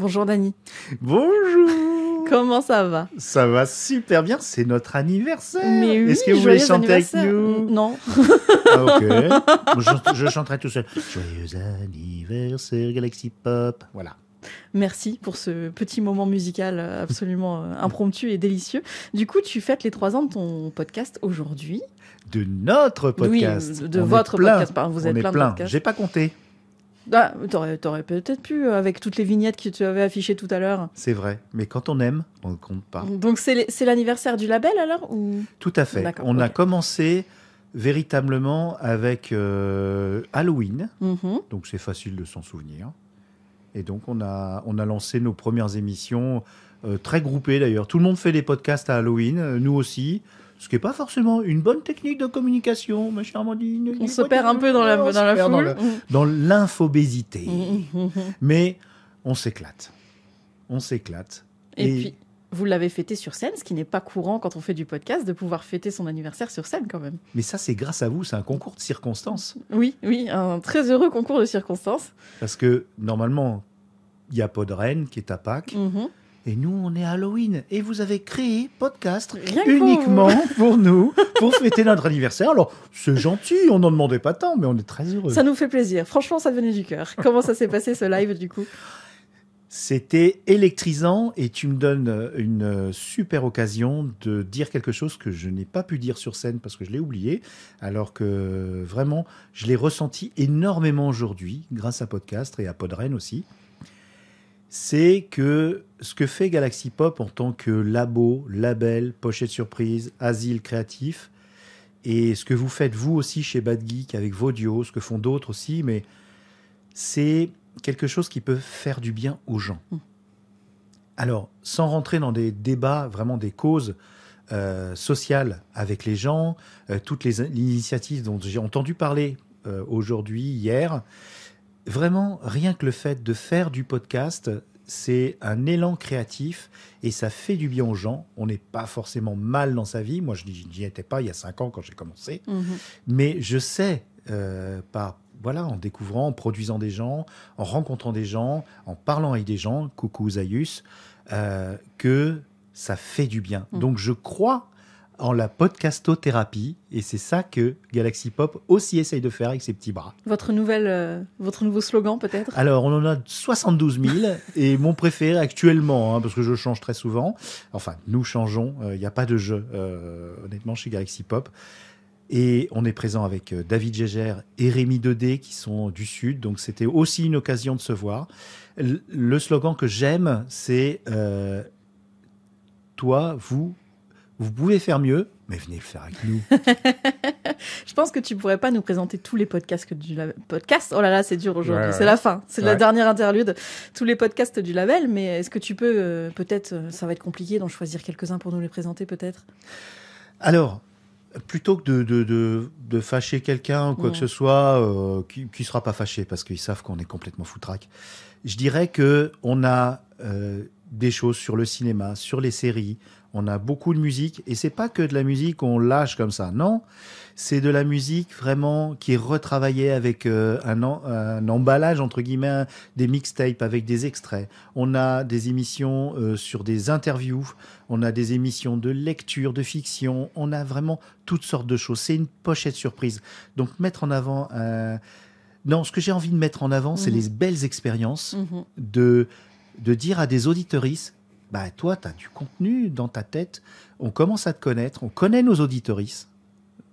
Bonjour Dani. Bonjour. Comment ça va Ça va super bien, c'est notre anniversaire. Est-ce que vous voulez chanter avec nous Non. Ah, ok. Je, chanterai tout seul. Joyeux anniversaire Galaxy Pop. Voilà. Merci pour ce petit moment musical euh, absolument euh, impromptu et délicieux. Du coup, tu fêtes les trois ans de ton podcast aujourd'hui. De notre podcast. Oui, de, votre podcast. Vous êtes On est plein. J'ai pas compté. Ah, t'aurais, peut-être pu, euh, avec toutes les vignettes que tu avais affichées tout à l'heure. C'est vrai, mais quand on aime, on ne compte pas. Donc c'est, l'anniversaire du label alors Tout à fait. on a commencé véritablement avec euh, Halloween, mm-hmm. donc c'est facile de s'en souvenir. Et donc on a, on a lancé nos premières émissions, euh, très groupées d'ailleurs. Tout le monde fait des podcasts à Halloween, nous aussi ce qui n'est pas forcément une bonne technique de communication, ma chère Amandine. On se perd un peu dans la, dans la foule. Dans l'infobésité. Mais on s'éclate. On s'éclate. Et, puis, vous l'avez fêté sur scène, ce qui n'est pas courant quand on fait du podcast, de pouvoir fêter son anniversaire sur scène quand même. Mais ça, c'est grâce à vous, c'est un concours de circonstances. Oui, oui, un très heureux concours de circonstances. Parce que normalement, il y a pas de reine qui est à Pâques. Mhm. Et nous, on est Halloween. Et vous avez créé podcast uniquement pour, nous, pour fêter notre anniversaire. Alors, c'est gentil, on n'en demandait pas tant, mais on est très heureux. Ça nous fait plaisir. Franchement, ça venait du cœur. Comment ça s'est passé ce live du coup c'était électrisant et tu me donnes une super occasion de dire quelque chose que je n'ai pas pu dire sur scène parce que je l'ai oublié, alors que vraiment, je l'ai ressenti énormément aujourd'hui grâce à Podcast et à Podren aussi c'est que ce que fait Galaxy Pop en tant que labo, label, pochette surprise, asile créatif, et ce que vous faites vous aussi chez Bad Geek avec vos duos, ce que font d'autres aussi, mais c'est quelque chose qui peut faire du bien aux gens. Mmh. Alors, sans rentrer dans des débats, vraiment des causes euh, sociales avec les gens, euh, toutes les initiatives dont j'ai entendu parler euh, aujourd'hui, hier, vraiment, rien que le fait de faire du podcast, c'est un élan créatif et ça fait du bien aux gens. On n'est pas forcément mal dans sa vie. Moi, je n'y étais pas il y a cinq ans quand j'ai commencé. Mhm. Mais je sais, euh, voilà, en découvrant, en produisant des gens, en rencontrant des gens, en parlant avec des gens, coucou Zayus, euh, que ça fait du bien. Mhm. Donc je crois en la podcastothérapie. Et c'est ça que Galaxy Pop aussi essaye de faire avec ses petits bras. Votre, nouvelle, euh, votre nouveau slogan peut-être Alors on en a 72 000 et mon préféré actuellement, hein, parce que je change très souvent, enfin nous changeons, euh, il n'y a pas de jeu euh, honnêtement chez Galaxy Pop. Et on est présent avec David Gégère et Rémi Dedé qui sont du Sud, donc c'était aussi une occasion de se voir. Le slogan que j'aime, c'est Toi, vous, vous pouvez faire mieux, mais venez le faire avec nous. je pense que tu pourrais pas nous présenter tous les podcasts que du label. Podcast Oh là là, c'est dur aujourd'hui. C'est la fin. C'est la dernière interlude. Tous les podcasts du label. Mais est-ce que tu peux, euh, peut-être, euh, ça va être compliqué d'en choisir quelques-uns pour nous les présenter, peut-être Alors, plutôt que de, de, de, fâcher quelqu'un ou quoi que ce soit, euh, qui, ne sera pas fâché parce qu'ils savent qu'on est complètement foutraque, je dirais que on a des choses sur le cinéma, sur les séries, on a beaucoup de musique et c'est pas que de la musique qu'on lâche comme ça. Non, c'est de la musique vraiment qui est retravaillée avec euh, un, emballage entre guillemets, des mixtapes avec des extraits. On a des émissions euh, sur des interviews, on a des émissions de lecture, de fiction, on a vraiment toutes sortes de choses. C'est une pochette surprise. Donc mettre en avant euh, non, ce que j'ai envie de mettre en avant, c'est mmh. les belles expériences mmh de de dire à des auditorices bah, toi, tu as du contenu dans ta tête, on commence à te connaître, on connaît nos auditorices,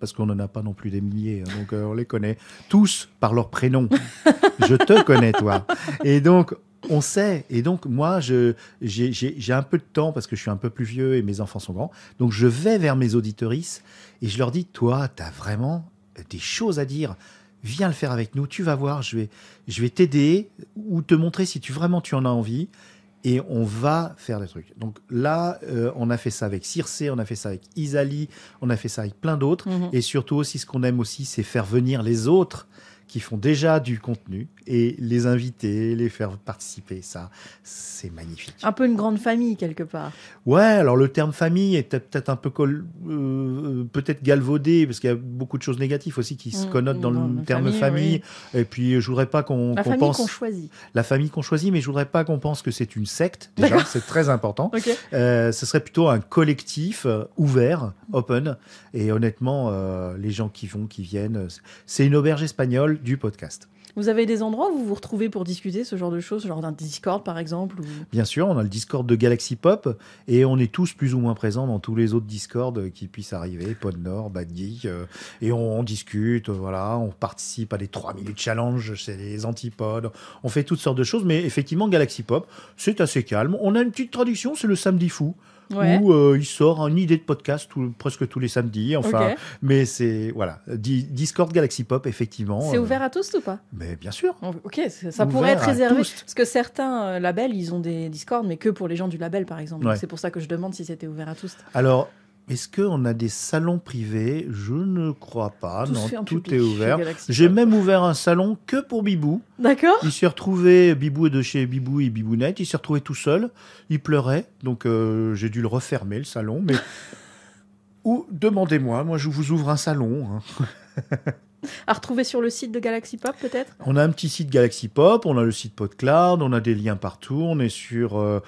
parce qu'on n'en a pas non plus des milliers, hein, donc euh, on les connaît tous par leur prénom. je te connais, toi. Et donc, on sait. Et donc, moi, j'ai un peu de temps parce que je suis un peu plus vieux et mes enfants sont grands. Donc, je vais vers mes auditorices et je leur dis, toi, tu as vraiment des choses à dire viens le faire avec nous, tu vas voir, je vais, je vais t'aider ou te montrer si tu vraiment tu en as envie et on va faire des trucs. Donc là, euh, on a fait ça avec Circe, on a fait ça avec Isali, on a fait ça avec plein d'autres. Mm-hmm. Et surtout aussi, ce qu'on aime aussi, c'est faire venir les autres qui font déjà du contenu et les inviter, les faire participer, ça, c'est magnifique. Un peu une grande famille quelque part. Ouais, alors le terme famille est peut-être un peu euh, euh, peut-être galvaudé parce qu'il y a beaucoup de choses négatives aussi qui se mm, connotent dans, le mm, terme famille. Et puis je voudrais pas qu'on la pense qu'on choisit. La famille qu'on choisit, mais je voudrais pas qu'on pense que c'est une secte. Déjà, c'est très important. Euh, ce serait plutôt un collectif ouvert, open. Et honnêtement, les gens qui vont, qui viennent, c'est une auberge espagnole du, podcast. Vous avez des endroits où vous vous retrouvez pour discuter ce genre de choses, genre d'un Discord par exemple Bien sûr, on a le Discord de Galaxy Pop et on est tous plus ou moins présents dans tous les autres Discords qui puissent arriver, Pod Nord, Bad Geek, euh, et on, discute, euh, voilà, on participe à des 3 minutes challenge chez les antipodes, on fait toutes sortes de choses, mais effectivement Galaxy Pop, c'est assez calme. On a une petite traduction, c'est le samedi fou. Ou où euh, il sort une idée de podcast presque tous les samedis. Enfin, mais c'est voilà, Discord Galaxy Pop effectivement. C'est euh, ouvert à tous ou pas Mais bien sûr. Ok, ça pourrait être réservé parce que certains euh, labels ils ont des Discord mais que pour les gens du label par exemple. C'est pour ça que je demande si c'était ouvert à tous. Alors est-ce qu'on a des salons privés Je ne crois pas. non, tout est ouvert. J'ai même ouvert un salon que pour Bibou. D'accord. Il s'est retrouvé, Bibou est de chez Bibou et Bibounette, il s'est retrouvé tout seul. Il pleurait, donc euh, j'ai dû le refermer, le salon. Mais Ou demandez-moi, moi je vous ouvre un salon. Hein. à retrouver sur le site de Galaxy Pop peut-être On a un petit site Galaxy Pop, on a le site PodCloud, on a des liens partout, on est sur... Euh,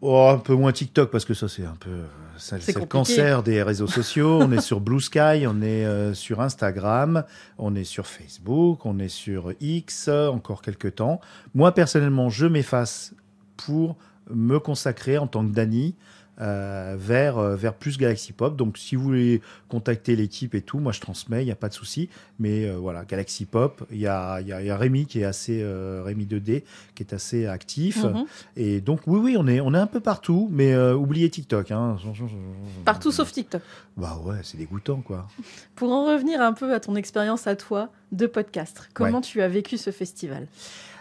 Oh, un peu moins TikTok parce que ça c'est un peu c'est le cancer des réseaux sociaux. on est sur Blue Sky, on est euh, sur Instagram, on est sur Facebook, on est sur X encore quelques temps. Moi personnellement, je m'efface pour me consacrer en tant que Dany euh, vers, euh, vers plus Galaxy Pop. Donc si vous voulez contacter l'équipe et tout, moi je transmets, il n'y a pas de souci. Mais euh, voilà, Galaxy Pop, il y a, y a, Rémi qui est assez, Rémi 2D, qui est assez actif. Mhm. Et donc oui, oui, on est, on est un peu partout, mais oubliez TikTok. Hein. Partout sauf TikTok. Bah ouais, c'est dégoûtant quoi. Pour en revenir un peu à ton expérience à toi de podcast, comment tu as vécu ce festival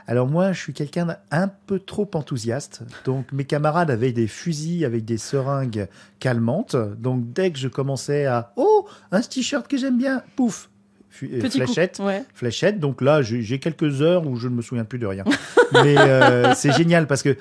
alors moi, je suis quelqu'un d'un peu trop enthousiaste. Donc mes camarades avaient des fusils avec des seringues calmantes. Donc dès que je commençais à oh un t-shirt que j'aime bien, pouf, euh, fléchette, fléchette. Donc là, j'ai quelques heures où je ne me souviens plus de rien. Mais euh, c'est génial parce que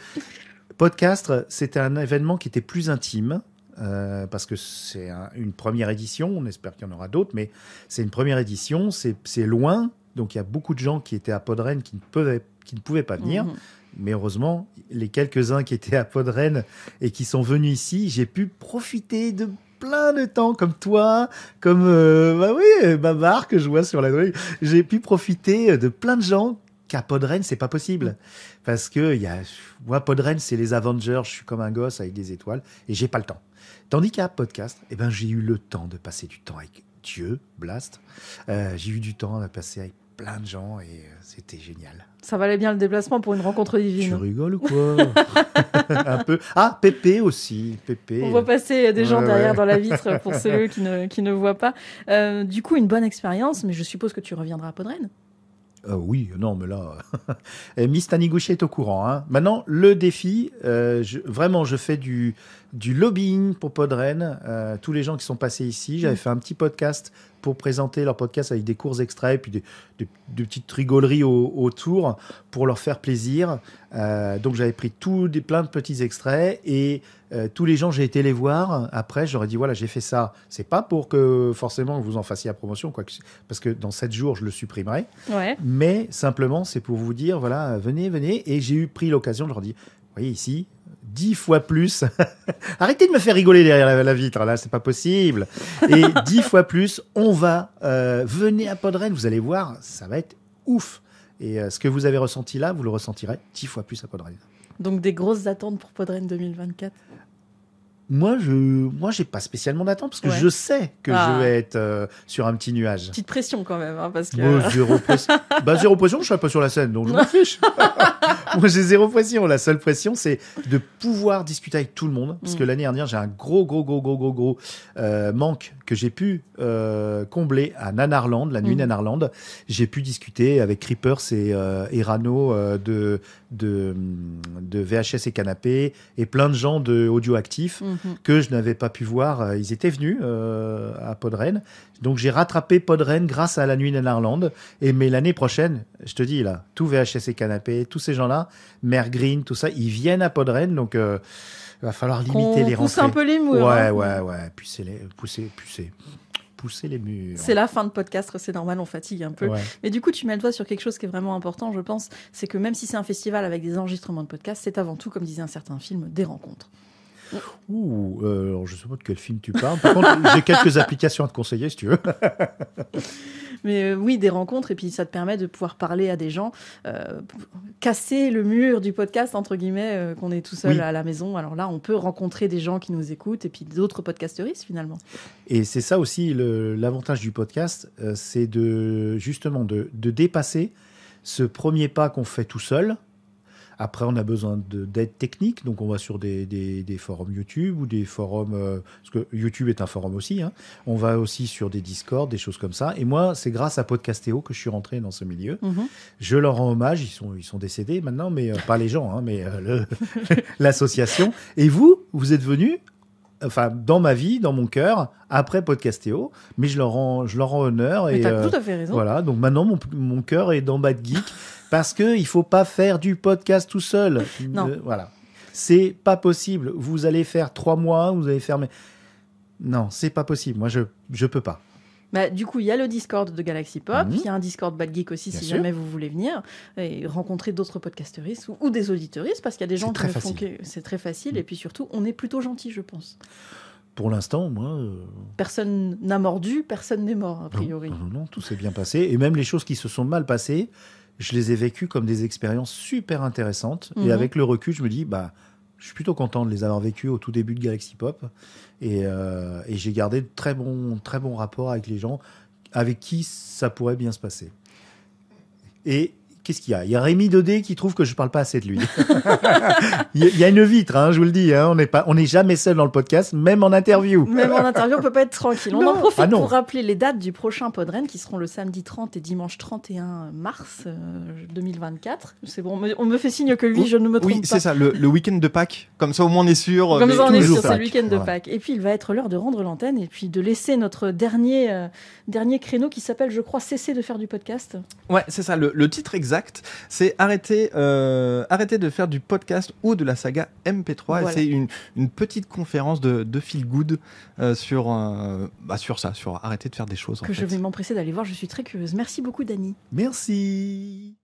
podcast, c'était un événement qui était plus intime. Euh, parce que c'est une première édition, on espère qu'il y en aura d'autres, mais c'est une première édition, c'est loin, donc il y a beaucoup de gens qui étaient à Podren qui ne pouvaient qui ne pouvaient pas venir. Mhm. Mais heureusement, les quelques-uns qui étaient à Podren et qui sont venus ici, j'ai pu profiter de plein de temps comme toi, comme ma euh, bah oui, que je vois sur la rue. J'ai pu profiter de plein de gens qu'à Podren, c'est pas possible. Parce que y a, moi, Podren, c'est les Avengers, je suis comme un gosse avec des étoiles et j'ai pas le temps. Tandis qu'à podcast, eh ben, j'ai eu le temps de passer du temps avec Dieu, Blast. Euh, j'ai eu du temps à passer avec plein de gens et euh, c'était génial. Ça valait bien le déplacement pour une rencontre divine. Je rigole ou quoi Un peu. Ah, Pépé aussi. Pépé. On voit passer des gens derrière dans la vitre pour ceux qui ne, qui ne voient pas. Euh, du coup, une bonne expérience, mais je suppose que tu reviendras à Podrenne. Euh, oui, non, mais là, eh, Miss Taniguchi est au courant. Hein. Maintenant, le défi, vraiment, je fais du, du lobbying pour Podren. Euh, tous les gens qui sont passés ici, j'avais mm. fait un petit podcast pour présenter leur podcast avec des courts extraits et puis des, petites rigoleries autour pour leur faire plaisir. Euh, donc j'avais pris tout des, plein de petits extraits et euh, tous les gens, j'ai été les voir. Après, j'aurais dit voilà, j'ai fait ça. C'est pas pour que forcément vous en fassiez la promotion, quoi, parce que dans 7 jours, je le supprimerai. Mais simplement, c'est pour vous dire voilà, venez, venez. Et j'ai eu pris l'occasion, de leur dis voyez ici, dix fois plus. Arrêtez de me faire rigoler derrière la, vitre, là, c'est pas possible. Et dix fois plus, on va. Euh, venez à Podren, vous allez voir, ça va être ouf. Et euh, ce que vous avez ressenti là, vous le ressentirez dix fois plus à Podren. Donc des grosses attentes pour Podren 2024 moi, je, moi, j'ai pas spécialement d'attentes parce que je sais que je ah. vais être euh, sur un petit nuage. Petite pression quand même, hein, parce que. zéro, bah, zéro pression, je serai pas sur la scène, donc je m'en fiche. Moi, j'ai zéro pression. La seule pression, c'est de pouvoir discuter avec tout le monde. Parce que mm. l'année dernière, j'ai un gros, gros, gros, gros, gros, gros euh, manque que j'ai pu euh, combler à Nanarland, la nuit mm. Nanarland. J'ai pu discuter avec Creepers et, Erano euh, Rano de, de, mm, de, VHS et Canapé et plein de gens de Audio mm-hmm. que je n'avais pas pu voir. Ils étaient venus à Podren. Donc j'ai rattrapé Podren grâce à la nuit Nanarland. Et mais l'année prochaine, je te dis là, tout VHS et Canapé, tous ces gens-là, Mergreen, Green, tout ça, ils viennent à Podren, donc il euh, va falloir limiter les rentrées. Pousser un peu les murs. Hein. Ouais, ouais, ouais, pousser les, pousser, pousser pousser les murs. C'est la fin de podcast, c'est normal, on fatigue un peu. Mais du coup, tu mets le doigt sur quelque chose qui est vraiment important, je pense, c'est que même si c'est un festival avec des enregistrements de podcast c'est avant tout, comme disait un certain film, des rencontres. Ouh, euh, je sais pas de quel film tu parles. Par j'ai quelques applications à te conseiller si tu veux. Mais euh, oui, des rencontres, et puis ça te permet de pouvoir parler à des gens, euh, casser le mur du podcast, entre guillemets, euh, qu'on est tout seul à la maison. Alors là, on peut rencontrer des gens qui nous écoutent et puis d'autres podcasteristes finalement. Et c'est ça aussi l'avantage du podcast, c'est de justement de, dépasser ce premier pas qu'on fait tout seul après, on a besoin d'aide technique, donc on va sur des, forums YouTube ou des forums, euh, parce que YouTube est un forum aussi, hein. on va aussi sur des Discord, des choses comme ça. Et moi, c'est grâce à Podcastéo que je suis rentré dans ce milieu. Mhm. Je leur rends hommage, ils sont, ils sont décédés maintenant, mais euh, pas les gens, hein, mais euh, l'association. Et vous, vous êtes venu enfin dans ma vie, dans mon cœur, après Podcastéo, mais je leur rends, je leur rends honneur. et euh, tout à fait raison. Voilà, donc maintenant mon, mon cœur est dans Bad Geek parce qu'il il faut pas faire du podcast tout seul. non. Euh, voilà, c'est pas possible. Vous allez faire trois mois, vous allez faire. Non, c'est pas possible. Moi, je je peux pas. Bah, du coup, il y a le Discord de Galaxy Pop, mhm. il y a un Discord Bad Geek aussi si jamais vous voulez venir et rencontrer d'autres podcasteristes ou, des auditeuristes parce qu'il y a des gens qui font c'est très facile mhm. et puis surtout, on est plutôt gentil, je pense. Pour l'instant, moi. Euh, personne n'a mordu, personne n'est mort, a priori. Non, non, tout s'est bien passé. Et même les choses qui se sont mal passées, je les ai vécues comme des expériences super intéressantes. Et mhm. avec le recul, je me dis, bah, je suis plutôt content de les avoir vécus au tout début de Galaxy Pop. Et, euh, j'ai gardé de très bons très bon rapports avec les gens avec qui ça pourrait bien se passer. Et Qu'est-ce qu'il y a Il y a Rémi Dodé qui trouve que je ne parle pas assez de lui. il y a une vitre, hein, je vous le dis. Hein. on n'est pas, on jamais seul dans le podcast, même en interview. Même en interview, on peut pas être tranquille. On en profite ah pour rappeler les dates du prochain Podren qui seront le samedi 30 et dimanche 31 mars 2024. Euh, c'est bon, on me, fait signe que lui, je ne me trompe pas. Oui, c'est ça, le, week-end de Pâques. Comme ça, au moins on est sûr. Euh, Comme ça, on est sûr, c'est le week-end de Pâques. Et puis, il va être l'heure de rendre l'antenne et puis de laisser notre dernier euh, dernier créneau qui s'appelle, je crois, cesser de faire du podcast. Ouais, c'est ça. le titre exact c'est euh, arrêter, de faire du podcast ou de la saga MP3. C'est une, petite conférence de, feel good euh, sur, euh, bah, sur ça, sur arrêter de faire des choses. Que je vais m'empresser d'aller voir, je suis très curieuse. Merci beaucoup, Dani. Merci.